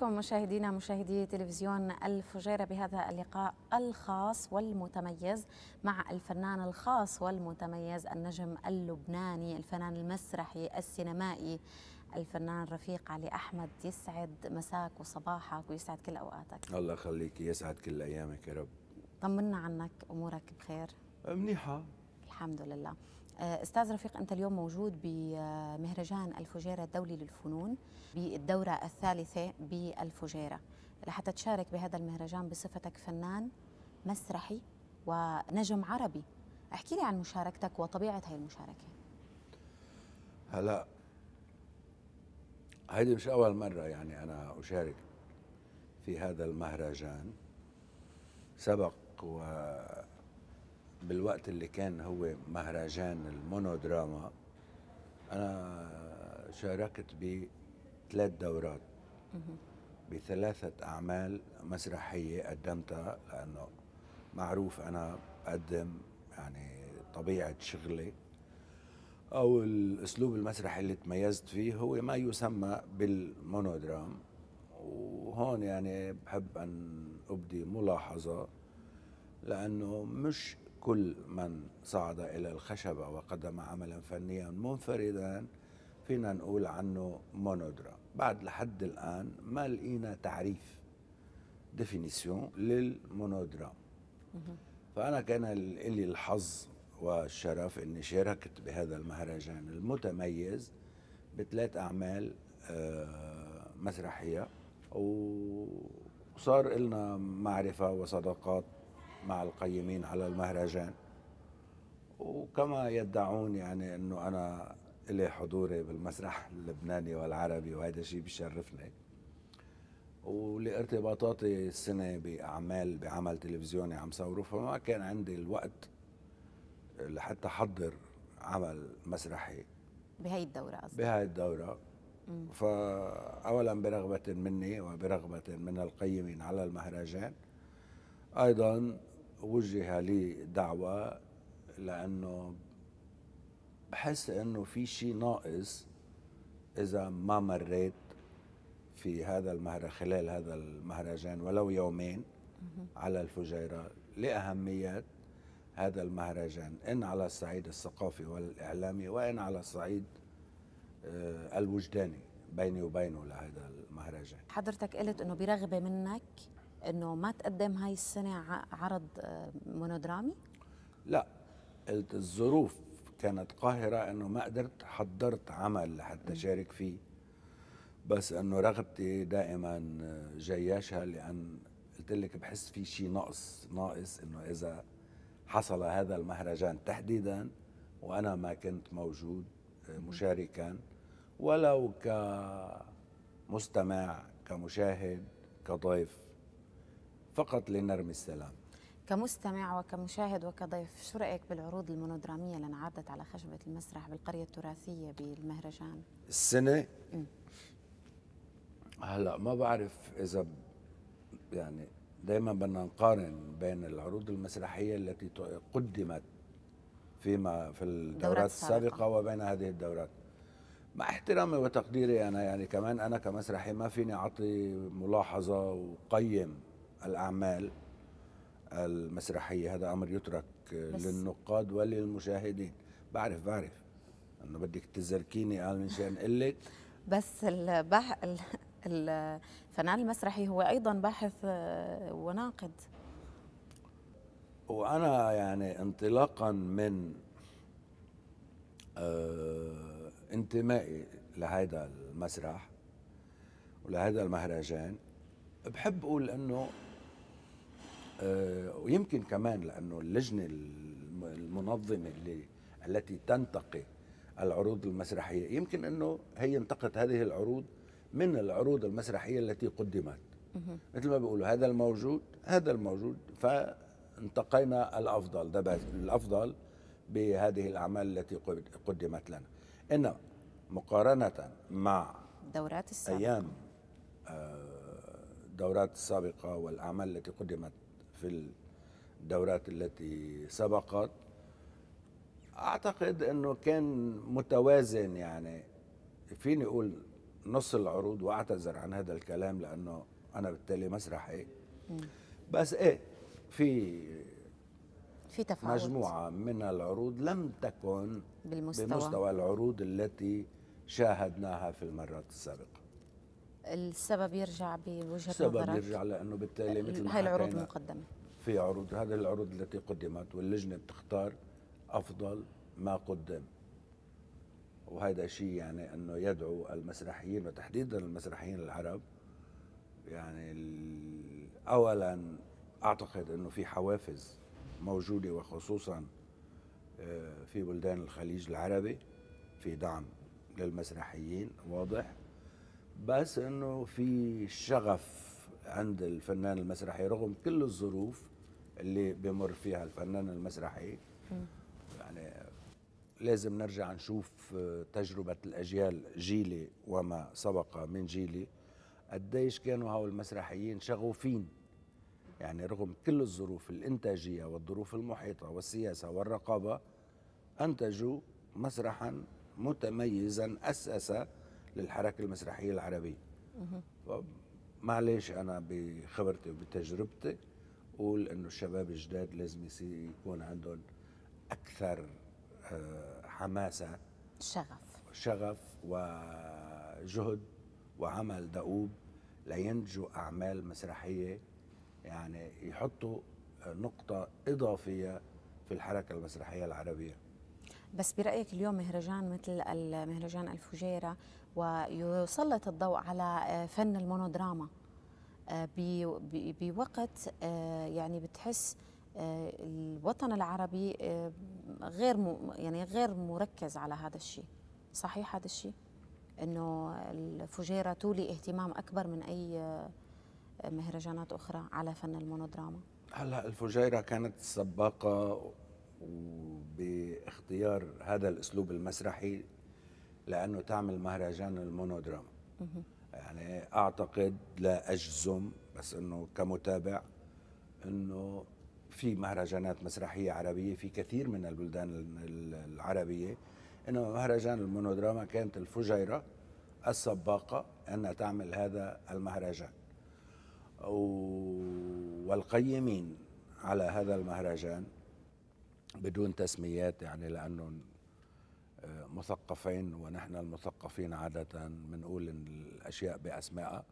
بكم مشاهدينا مشاهدي تلفزيون الفجيرة بهذا اللقاء الخاص والمتميز مع الفنان الخاص والمتميز النجم اللبناني الفنان المسرحي السينمائي الفنان رفيق علي أحمد يسعد مساك وصباحك ويسعد كل أوقاتك الله يخليك يسعد كل أيامك يا رب طمنا عنك أمورك بخير منيحة الحمد لله آه، استاذ رفيق انت اليوم موجود بمهرجان الفجيره الدولي للفنون بالدوره الثالثه بالفجيره لحتى تشارك بهذا المهرجان بصفتك فنان مسرحي ونجم عربي احكي لي عن مشاركتك وطبيعه هاي المشاركه هلا هيدي مش اول مره يعني انا اشارك في هذا المهرجان سبق و بالوقت اللي كان هو مهرجان المونودراما أنا شاركت بثلاث دورات بثلاثة أعمال مسرحية قدمتها لأنه معروف أنا بقدم يعني طبيعة شغلي أو الأسلوب المسرحي اللي تميزت فيه هو ما يسمى بالمونودرام وهون يعني بحب أن أبدي ملاحظة لأنه مش كل من صعد إلى الخشبة وقدم عملا فنيا منفردا فينا نقول عنه مونودرا بعد لحد الآن ما لقينا تعريف ديفينيسيون للمونودرا فأنا كان لي الحظ والشرف أني شاركت بهذا المهرجان المتميز بثلاث أعمال آه، مسرحية وصار لنا معرفة وصداقات مع القيمين على المهرجان وكما يدعون يعني انه انا لي حضوري بالمسرح اللبناني والعربي وهذا الشيء بيشرفني ولارتباطاتي السنه باعمال بعمل تلفزيوني عم صوره فما كان عندي الوقت لحتى احضر عمل مسرحي بهي الدوره قصدي بهي الدوره فاولا برغبه مني وبرغبه من القيمين على المهرجان ايضا وجه لي دعوة لأنه بحس أنه في شيء ناقص إذا ما مريت في هذا المهر خلال هذا المهرجان ولو يومين على الفجيرة لأهمية هذا المهرجان إن على الصعيد الثقافي والإعلامي وإن على الصعيد آه، الوجداني بيني وبينه لهذا المهرجان حضرتك قلت انه برغبه منك انه ما تقدم هاي السنه عرض آه، مونودرامي؟ لا قلت الظروف كانت قاهره انه ما قدرت حضرت عمل لحتى شارك فيه بس انه رغبتي دائما جياشها لان قلت لك بحس في شيء ناقص ناقص انه اذا حصل هذا المهرجان تحديدا وانا ما كنت موجود آه، مشاركا ولو كمستمع كمشاهد كضيف فقط لنرمي السلام كمستمع وكمشاهد وكضيف شو رايك بالعروض المونودراميه اللي انعرضت على خشبه المسرح بالقريه التراثيه بالمهرجان السنه م. هلا ما بعرف اذا يعني دائما بدنا نقارن بين العروض المسرحيه التي قدمت فيما في الدورات السابقة. السابقه وبين هذه الدورات مع احترامي وتقديري انا يعني كمان انا كمسرحي ما فيني اعطي ملاحظه وقيم الأعمال المسرحية هذا أمر يترك للنقاد وللمشاهدين بعرف بعرف أنه بدك تزركيني قال من شان قلك بس البح... الفنان المسرحي هو أيضا باحث آه، وناقد وأنا يعني انطلاقا من آه، انتمائي لهذا المسرح ولهذا المهرجان بحب أقول أنه آه، ويمكن كمان لانه اللجنه المنظمه اللي التي تنتقي العروض المسرحيه يمكن انه هي انتقت هذه العروض من العروض المسرحيه التي قدمت مثل ما بيقولوا هذا الموجود هذا الموجود فانتقينا الافضل ده الافضل بهذه الاعمال التي قدمت لنا ان مقارنه مع دورات السابقه ايام آه، دورات السابقه والاعمال التي قدمت في الدورات التي سبقت اعتقد انه كان متوازن يعني فيني اقول نص العروض واعتذر عن هذا الكلام لانه انا بالتالي مسرحي بس ايه في في تفاوت مجموعه من العروض لم تكن بالمستوى بمستوى العروض التي شاهدناها في المرات السابقه السبب يرجع بوجهه نظرك السبب يرجع لانه بالتالي مثل ما هاي العروض المقدمه في عروض هذه العروض التي قدمت واللجنه بتختار افضل ما قدم وهذا شيء يعني انه يدعو المسرحيين وتحديدا المسرحيين العرب يعني اولا اعتقد انه في حوافز موجوده وخصوصا آه، في بلدان الخليج العربي في دعم للمسرحيين واضح بس انه في شغف عند الفنان المسرحي رغم كل الظروف اللي بيمر فيها الفنان المسرحي يعني لازم نرجع نشوف آه، تجربة الأجيال جيلي وما سبق من جيلي قديش كانوا هؤلاء المسرحيين شغوفين يعني رغم كل الظروف الإنتاجية والظروف المحيطة والسياسة والرقابة أنتجوا مسرحا متميزا أسس للحركه المسرحيه العربيه معلش انا بخبرتي وبتجربتي بقول انه الشباب الجداد لازم يكون عندهم اكثر آه، حماسه شغف شغف وجهد وعمل دؤوب لينتجوا اعمال مسرحيه يعني يحطوا نقطه اضافيه في الحركه المسرحيه العربيه بس برأيك اليوم مهرجان مثل مهرجان الفجيرة ويسلط الضوء على آه، فن المونودراما آه، بوقت آه، يعني بتحس الوطن العربي غير يعني غير مركز على هذا الشيء صحيح هذا الشيء انه الفجيره تولي اهتمام اكبر من اي مهرجانات اخرى على فن المونودراما هلا الفجيره كانت سباقه وباختيار هذا الاسلوب المسرحي لانه تعمل مهرجان المونودراما يعني اعتقد لا اجزم بس انه كمتابع انه في مهرجانات مسرحيه عربيه في كثير من البلدان العربيه انه مهرجان المونودراما كانت الفجيره السباقه انها تعمل هذا المهرجان والقيمين على هذا المهرجان بدون تسميات يعني لانهم آه، مثقفين ونحن المثقفين عاده بنقول الاشياء باسمائها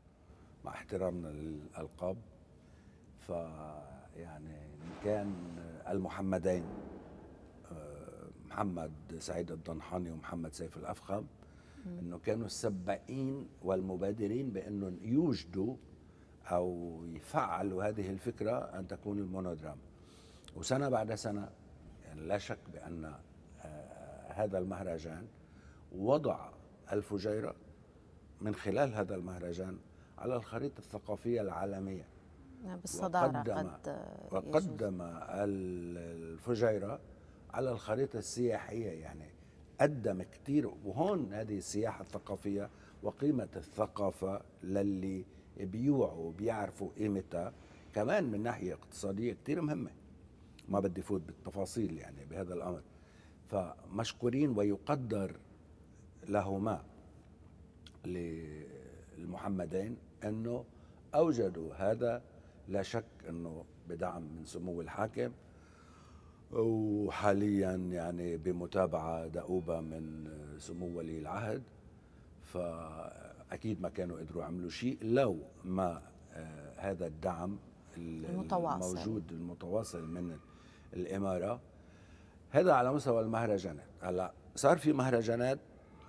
مع احترامنا للالقاب ف يعني كان المحمدين آه، محمد سعيد الضنحاني ومحمد سيف الافخم انه كانوا السباقين والمبادرين بانهم يوجدوا او يفعلوا هذه الفكره ان تكون المونودرام وسنه بعد سنه يعني لا شك بأن آه، هذا المهرجان وضع الفجيرة من خلال هذا المهرجان على الخريطة الثقافية العالمية نعم، بالصدارة وقدم, قد وقدم الفجيرة على الخريطة السياحية يعني قدم كثير وهون هذه السياحة الثقافية وقيمة الثقافة للي بيوعوا وبيعرفوا قيمتها كمان من ناحية اقتصادية كثير مهمة ما بدي فوت بالتفاصيل يعني بهذا الامر فمشكورين ويقدر لهما للمحمدين انه اوجدوا هذا لا شك انه بدعم من سمو الحاكم وحاليا يعني بمتابعه دؤوبه من سمو ولي العهد فاكيد ما كانوا قدروا يعملوا شيء لو ما آه، هذا الدعم المتواصل. الموجود المتواصل من الاماره هذا على مستوى المهرجانات هلا صار في مهرجانات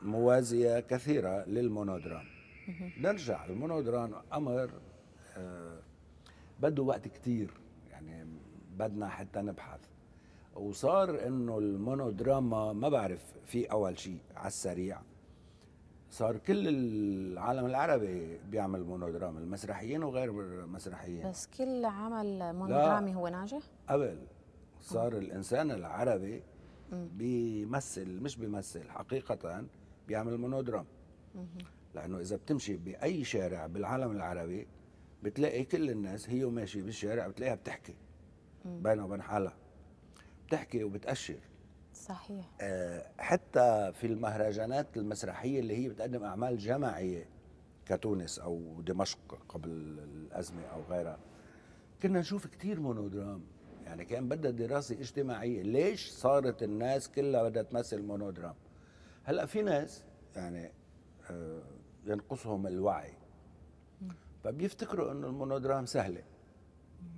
موازيه كثيره للمونودرام نرجع المونودرام امر آه بده وقت كثير يعني بدنا حتى نبحث وصار انه المونودراما ما بعرف في اول شيء على السريع صار كل العالم العربي بيعمل مونودراما المسرحيين وغير المسرحيين بس كل عمل مونودرامي هو ناجح؟ قبل صار الانسان العربي بيمثل مش بيمثل حقيقه بيعمل مونودرام لانه اذا بتمشي باي شارع بالعالم العربي بتلاقي كل الناس هي وماشيه بالشارع بتلاقيها بتحكي بينها وبين حالها بتحكي وبتاشر صحيح آه، حتى في المهرجانات المسرحيه اللي هي بتقدم اعمال جماعيه كتونس او دمشق قبل الازمه او غيرها كنا نشوف كثير مونودرام يعني كان بدها دراسه اجتماعيه ليش صارت الناس كلها بدها تمثل مونودرام هلا في ناس يعني آه، ينقصهم الوعي فبيفتكروا انه المونودرام سهله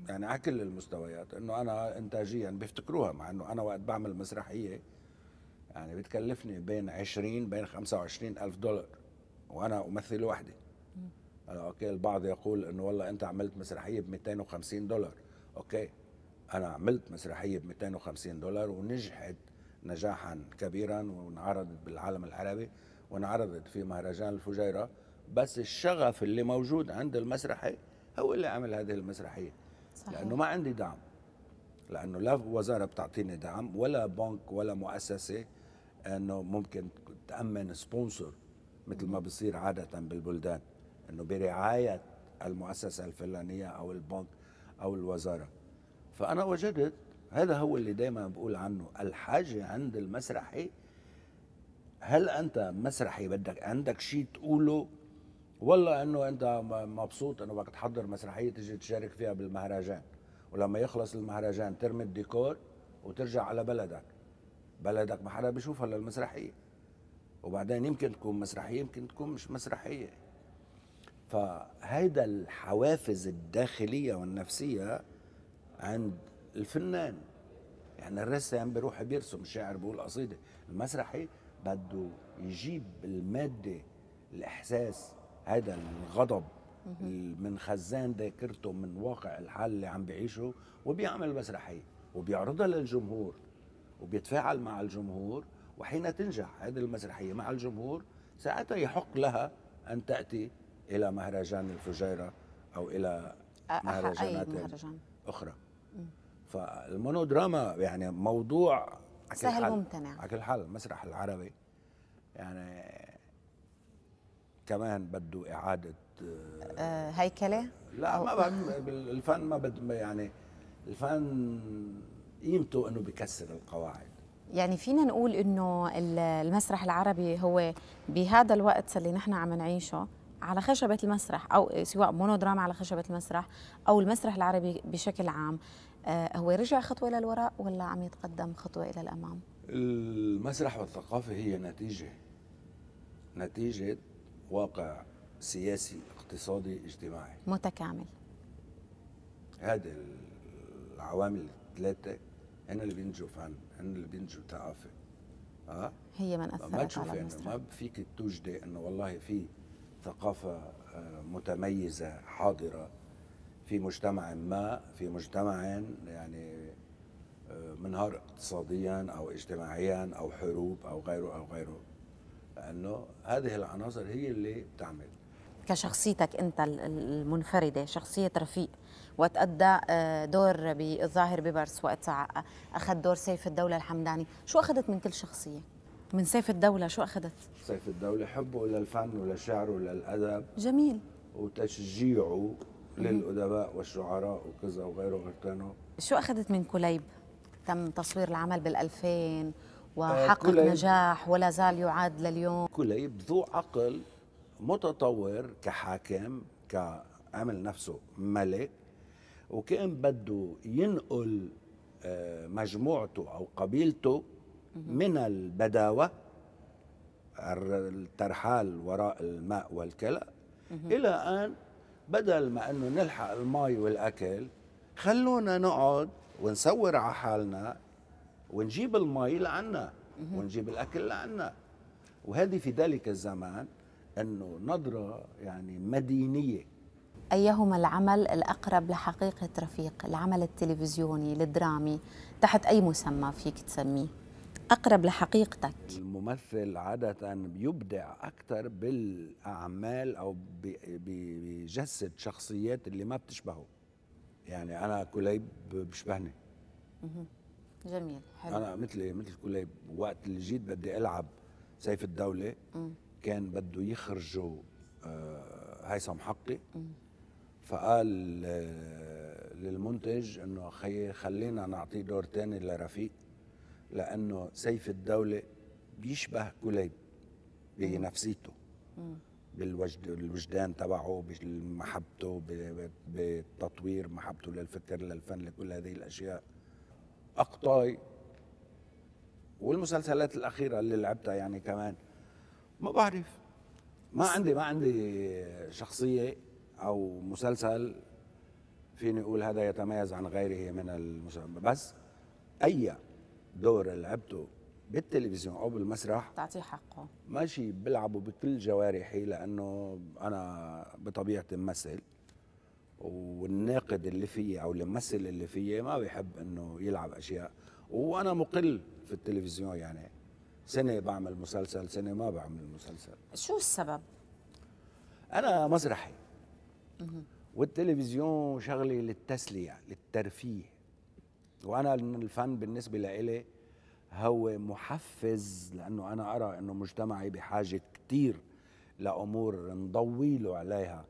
يعني على كل المستويات انه انا انتاجيا بيفتكروها مع انه انا وقت بعمل مسرحيه يعني بتكلفني بين 20 بين 25 الف دولار وانا امثل وحدي اوكي البعض يقول انه والله انت عملت مسرحيه ب 250 دولار اوكي انا عملت مسرحيه ب 250 دولار ونجحت نجاحا كبيرا وانعرضت بالعالم العربي وانعرضت في مهرجان الفجيره بس الشغف اللي موجود عند المسرحي هو اللي عمل هذه المسرحيه صحيح. لانه ما عندي دعم لانه لا وزاره بتعطيني دعم ولا بنك ولا مؤسسه انه ممكن تامن سبونسر مثل ما بصير عاده بالبلدان انه برعايه المؤسسه الفلانيه او البنك او الوزاره فأنا وجدت هذا هو اللي دايما بقول عنه الحاجة عند المسرحي هل أنت مسرحي بدك عندك شيء تقوله ولا أنه أنت مبسوط أنه بدك تحضر مسرحية تجي تشارك فيها بالمهرجان ولما يخلص المهرجان ترمي الديكور وترجع على بلدك بلدك ما حدا بيشوفها للمسرحية وبعدين يمكن تكون مسرحية يمكن تكون مش مسرحية فهيدا الحوافز الداخلية والنفسية عند الفنان يعني الرسام بيروح بيرسم الشاعر بيقول قصيده المسرحي بده يجيب الماده الاحساس هذا الغضب من خزان ذاكرته من واقع الحال اللي عم بيعيشه وبيعمل مسرحيه وبيعرضها للجمهور وبيتفاعل مع الجمهور وحين تنجح هذه المسرحيه مع الجمهور ساعتها يحق لها ان تاتي الى مهرجان الفجيره او الى مهرجانات مهرجان. اخرى فالمونودراما يعني موضوع سهل ممتنع على كل حال المسرح العربي يعني كمان بده اعاده أه هيكله لا ما الفن ما بد يعني الفن قيمته انه بكسر القواعد يعني فينا نقول انه المسرح العربي هو بهذا الوقت اللي نحن عم نعيشه على خشبة المسرح أو سواء مونودراما على خشبة المسرح أو المسرح العربي بشكل عام آه، هو رجع خطوة إلى الوراء ولا عم يتقدم خطوة إلى الأمام؟ المسرح والثقافة هي نتيجة نتيجة واقع سياسي اقتصادي اجتماعي متكامل هذه العوامل الثلاثة هن اللي بينجوا فن هن اللي بينجوا ثقافة ها آه؟ هي من أثرت ما تشوفي على المسرح ما فيك توجدي إنه والله في ثقافة آه، متميزة حاضرة في مجتمع ما في مجتمع يعني آه، منهار اقتصاديا او اجتماعيا او حروب او غيره او غيره لانه هذه العناصر هي اللي بتعمل كشخصيتك انت المنفرده شخصيه رفيق آه، وقت ادى دور بالظاهر ببرس وقت اخذ دور سيف الدوله الحمداني شو اخذت من كل شخصيه من سيف الدولة شو أخذت؟ سيف الدولة حبه للفن وللشعر وللأدب جميل وتشجيعه للأدباء والشعراء وكذا وغيره وغيرتنه شو أخذت من كليب؟ تم تصوير العمل بال2000 آه، وحقق نجاح ولا زال يعاد لليوم كليب ذو عقل متطور كحاكم كعمل نفسه ملك وكان بده ينقل آه، مجموعته أو قبيلته من البداوة الترحال وراء الماء والكلى إلى أن بدل ما أنه نلحق الماء والأكل خلونا نقعد ونصور على حالنا ونجيب الماء لعنا ونجيب الأكل لعنا وهذه في ذلك الزمان أنه نظرة يعني مدينية أيهما العمل الأقرب لحقيقة رفيق العمل التلفزيوني الدرامي تحت أي مسمى فيك تسميه أقرب لحقيقتك الممثل عادة بيبدع أكثر بالأعمال أو بيجسد شخصيات اللي ما بتشبهه يعني أنا كليب بيشبهني جميل حلو أنا مثلي مثل كليب وقت اللي جيت بدي ألعب سيف الدولة كان بده يخرجوا آه، هيثم حقي فقال آه، للمنتج انه خلينا نعطيه دور ثاني لرفيق لانه سيف الدوله بيشبه كليب بنفسيته بالوجد بالوجدان تبعه بمحبته بالتطوير محبته للفكر للفن لكل هذه الاشياء اقطاي والمسلسلات الاخيره اللي لعبتها يعني كمان ما بعرف ما عندي ما عندي شخصيه او مسلسل فيني اقول هذا يتميز عن غيره من المسلسل بس اي دور لعبته بالتلفزيون او بالمسرح تعطيه حقه ماشي بلعبه بكل جوارحي لانه انا بطبيعتي ممثل والناقد اللي فيي او الممثل اللي فيي ما بيحب انه يلعب اشياء وانا مقل في التلفزيون يعني سنه بعمل مسلسل سنه ما بعمل مسلسل شو السبب انا مسرحي والتلفزيون شغلي للتسليه للترفيه وانا الفن بالنسبه لإلي هو محفز لانه انا ارى انه مجتمعي بحاجه كثير لامور نضوي له عليها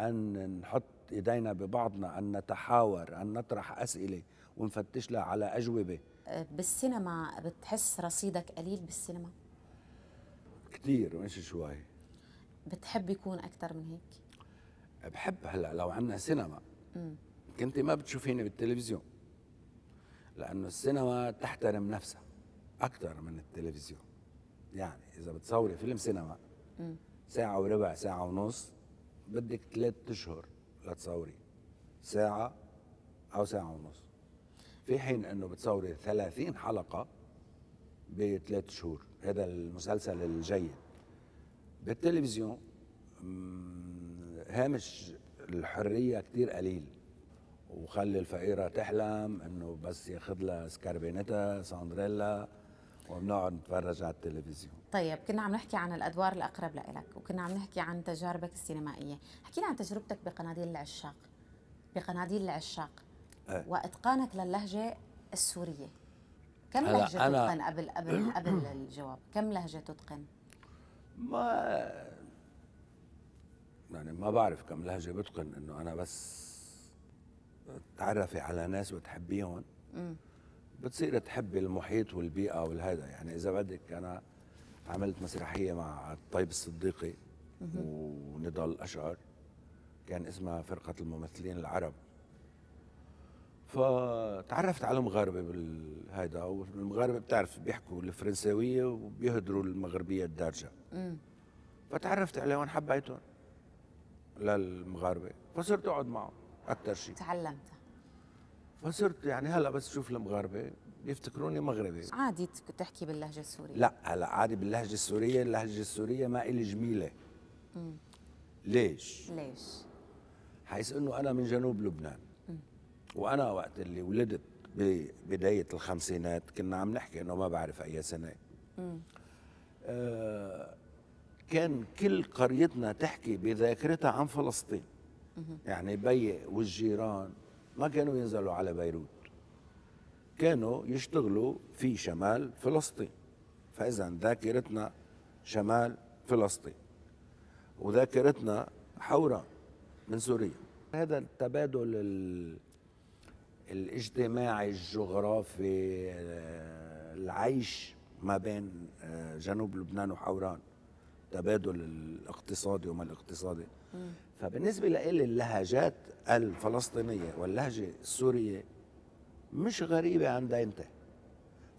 ان نحط ايدينا ببعضنا ان نتحاور ان نطرح اسئله ونفتش لها على اجوبه أه، بالسينما بتحس رصيدك قليل بالسينما كثير مش شوي بتحب يكون اكثر من هيك بحب هلا لو عندنا سينما مم. كنت ما بتشوفيني بالتلفزيون لأنه السينما تحترم نفسها أكثر من التلفزيون يعني إذا بتصوري فيلم سينما ساعة وربع ساعة ونص بدك ثلاث أشهر لتصوري ساعة أو ساعة ونص في حين أنه بتصوري 30 حلقة بثلاث شهور هذا المسلسل الجيد بالتلفزيون هامش الحرية كتير قليل وخلي الفقيره تحلم انه بس ياخذ لها سكربينتا ساندريلا وبنقعد نتفرج على التلفزيون طيب كنا عم نحكي عن الادوار الاقرب لك وكنا عم نحكي عن تجاربك السينمائيه حكينا عن تجربتك بقناديل العشاق بقناديل العشاق أه. واتقانك للهجه السوريه كم لهجه أنا تتقن قبل قبل قبل الجواب كم لهجه تتقن ما يعني ما بعرف كم لهجه بتقن انه انا بس تعرفي على ناس وتحبيهم بتصير تحبي المحيط والبيئه والهذا يعني اذا بدك انا عملت مسرحيه مع الطيب الصديقي ونضال اشعر كان اسمها فرقه الممثلين العرب فتعرفت على مغاربه بالهيدا والمغاربه بتعرف بيحكوا الفرنساويه وبيهدروا المغربيه الدارجه فتعرفت عليهم حبيتهم للمغاربه فصرت اقعد معهم اكثر شيء تعلمتها فصرت يعني هلا بس شوف المغاربه بيفتكروني مغربي عادي تحكي باللهجه السوريه لا هلا عادي باللهجه السوريه اللهجه السوريه ما إلي جميله مم. ليش ليش حيث انه انا من جنوب لبنان مم. وانا وقت اللي ولدت ببدايه الخمسينات كنا عم نحكي انه ما بعرف اي سنه آه كان كل قريتنا تحكي بذاكرتها عن فلسطين يعني بي والجيران ما كانوا ينزلوا على بيروت كانوا يشتغلوا في شمال فلسطين فإذا ذاكرتنا شمال فلسطين وذاكرتنا حورة من سوريا هذا التبادل الاجتماعي الجغرافي العيش ما بين آه، جنوب لبنان وحوران تبادل الاقتصادي وما الاقتصادي فبالنسبه لإلي اللهجات الفلسطينيه واللهجه السوريه مش غريبه عن أنت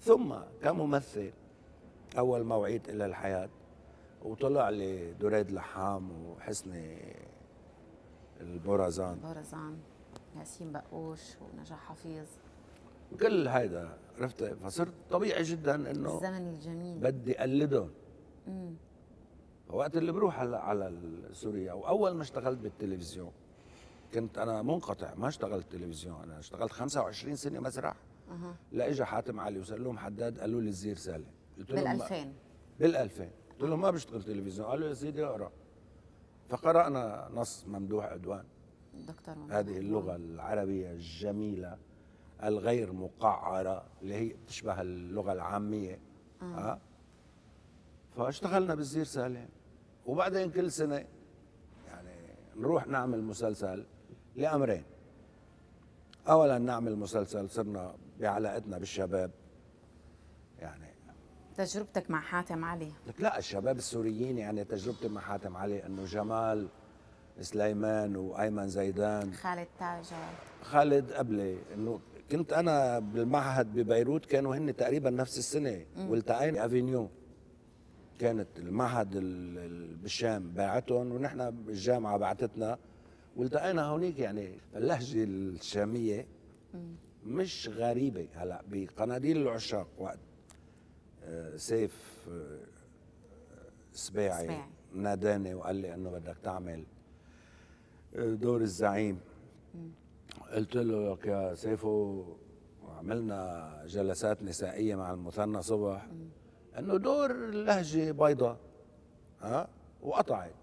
ثم كممثل اول موعد الى الحياه وطلع لي دريد لحام وحسني البورزان بورزان ياسين بقوش ونجاح حفيظ كل هيدا عرفت فصرت طبيعي جدا انه الزمن الجميل بدي اقلدهم وقت اللي بروح هلا على سوريا واول ما اشتغلت بالتلفزيون كنت انا منقطع ما اشتغلت تلفزيون انا اشتغلت 25 سنه مسرح لا اجى حاتم علي وسلوم حداد قالوا لي الزير سالم قلت لهم بال2000 بال2000 قلت لهم ما بشتغل تلفزيون قالوا يا سيدي اقرا فقرانا نص ممدوح عدوان دكتور ممدوح. هذه اللغه العربيه الجميله الغير مقعره اللي هي بتشبه اللغه العاميه أه. أه؟ فاشتغلنا بالزير سالم وبعدين كل سنه يعني نروح نعمل مسلسل لامرين اولا نعمل مسلسل صرنا بعلاقتنا بالشباب يعني تجربتك مع حاتم علي لك لا الشباب السوريين يعني تجربتي مع حاتم علي انه جمال سليمان وايمن زيدان خالد تاجر خالد قبلي انه كنت انا بالمعهد ببيروت كانوا هن تقريبا نفس السنه والتقينا افينيو كانت المعهد بالشام باعتهم ونحن الجامعه بعتتنا والتقينا هونيك يعني اللهجه الشاميه مش غريبه هلا بقناديل العشاق وقت آه، سيف آه، سباعي ناداني وقال لي انه بدك تعمل آه، دور الزعيم قلت له لك يا سيفو عملنا جلسات نسائيه مع المثنى صبح انه دور اللهجه بيضاء ها وقطعت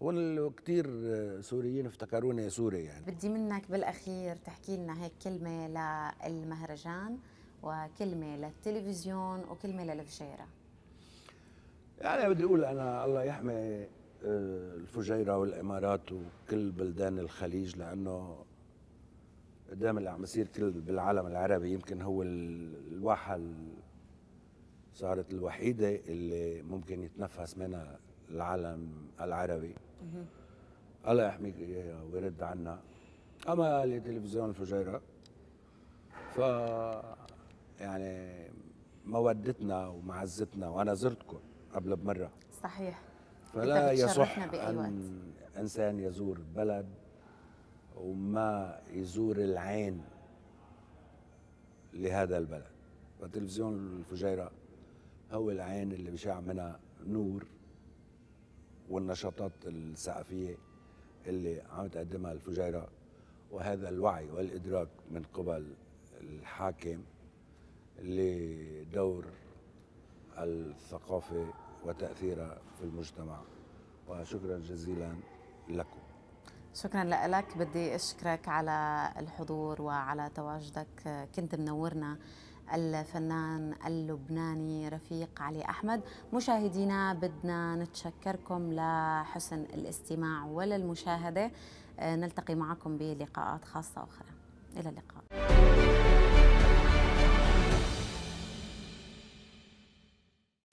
وكثير سوريين افتكروني سوري يعني بدي منك بالاخير تحكي لنا هيك كلمه للمهرجان وكلمه للتلفزيون وكلمه للفجيره يعني بدي اقول انا الله يحمي آه، الفجيره والامارات وكل بلدان الخليج لانه قدام اللي عم يصير كل بالعالم العربي يمكن هو الواحه صارت الوحيدة اللي ممكن يتنفس منها العالم العربي الله يحميك ويرد عنا أما لتلفزيون الفجيرة ف يعني مودتنا ومعزتنا وأنا زرتكم قبل بمرة صحيح فلا يصح أن إنسان يزور بلد وما يزور العين لهذا البلد فتلفزيون الفجيرة هو العين اللي بشع منها نور والنشاطات الثقافية اللي عم تقدمها الفجيرة وهذا الوعي والإدراك من قبل الحاكم لدور الثقافة وتأثيرها في المجتمع وشكرا جزيلا لكم شكرا لك بدي أشكرك على الحضور وعلى تواجدك كنت منورنا الفنان اللبناني رفيق علي أحمد مشاهدينا بدنا نتشكركم لحسن الاستماع وللمشاهدة آه، نلتقي معكم بلقاءات خاصة أخرى إلى اللقاء